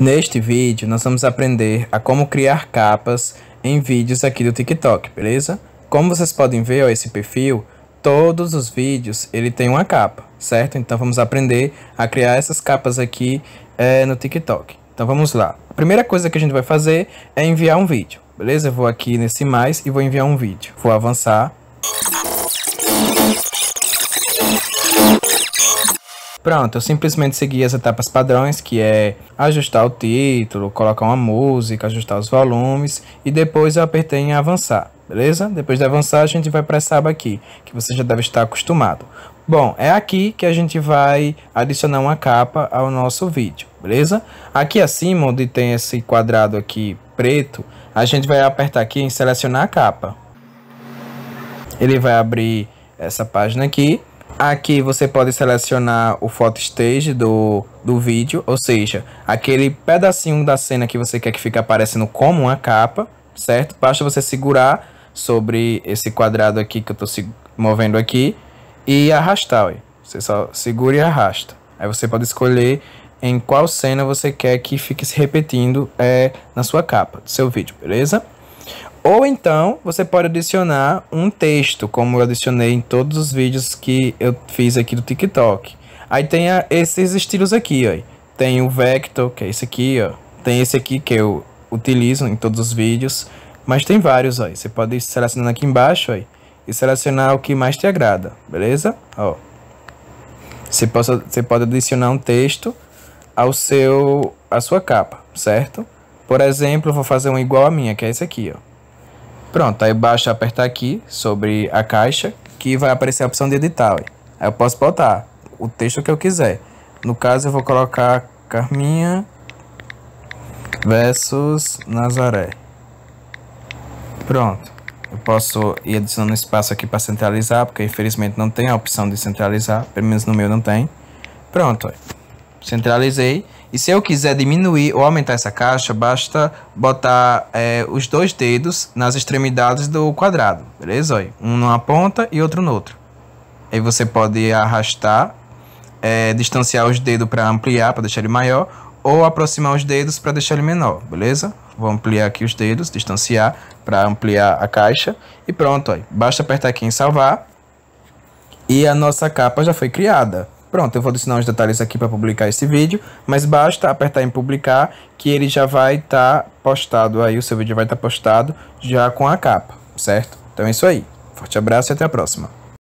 Neste vídeo, nós vamos aprender a como criar capas em vídeos aqui do TikTok, beleza? Como vocês podem ver, ó, esse perfil, todos os vídeos, ele tem uma capa, certo? Então, vamos aprender a criar essas capas aqui é, no TikTok. Então, vamos lá. A primeira coisa que a gente vai fazer é enviar um vídeo, beleza? Eu vou aqui nesse mais e vou enviar um vídeo. Vou avançar Pronto, eu simplesmente segui as etapas padrões, que é ajustar o título, colocar uma música, ajustar os volumes e depois eu apertei em avançar, beleza? Depois de avançar a gente vai para essa aba aqui, que você já deve estar acostumado. Bom, é aqui que a gente vai adicionar uma capa ao nosso vídeo, beleza? Aqui acima, onde tem esse quadrado aqui preto, a gente vai apertar aqui em selecionar a capa. Ele vai abrir essa página aqui Aqui você pode selecionar o photo stage do, do vídeo, ou seja, aquele pedacinho da cena que você quer que fique aparecendo como uma capa, certo? Basta você segurar sobre esse quadrado aqui que eu estou movendo aqui e arrastar. Ó. Você só segura e arrasta. Aí você pode escolher em qual cena você quer que fique se repetindo é, na sua capa do seu vídeo, beleza? Ou então você pode adicionar um texto, como eu adicionei em todos os vídeos que eu fiz aqui do TikTok. Aí tem a, esses estilos aqui, ó. Tem o Vector, que é esse aqui, ó. Tem esse aqui que eu utilizo em todos os vídeos. Mas tem vários, ó. Você pode selecionar aqui embaixo, ó. E selecionar o que mais te agrada, beleza? Ó. Você, possa, você pode adicionar um texto ao seu, à sua capa, certo? Por exemplo, eu vou fazer um igual à minha, que é esse aqui, ó. Pronto, aí basta apertar aqui sobre a caixa, que vai aparecer a opção de editar, ó. Aí eu posso botar o texto que eu quiser. No caso, eu vou colocar Carminha versus Nazaré. Pronto. Eu posso ir adicionando espaço aqui para centralizar, porque infelizmente não tem a opção de centralizar, pelo menos no meu não tem. Pronto, ó. centralizei e se eu quiser diminuir ou aumentar essa caixa, basta botar é, os dois dedos nas extremidades do quadrado, beleza? Olha, um numa ponta e outro no outro. Aí você pode arrastar, é, distanciar os dedos para ampliar, para deixar ele maior, ou aproximar os dedos para deixar ele menor, beleza? Vou ampliar aqui os dedos, distanciar para ampliar a caixa e pronto, olha. basta apertar aqui em salvar e a nossa capa já foi criada. Pronto, eu vou adicionar os detalhes aqui para publicar esse vídeo, mas basta apertar em publicar que ele já vai estar tá postado aí, o seu vídeo vai estar tá postado já com a capa, certo? Então é isso aí. Forte abraço e até a próxima.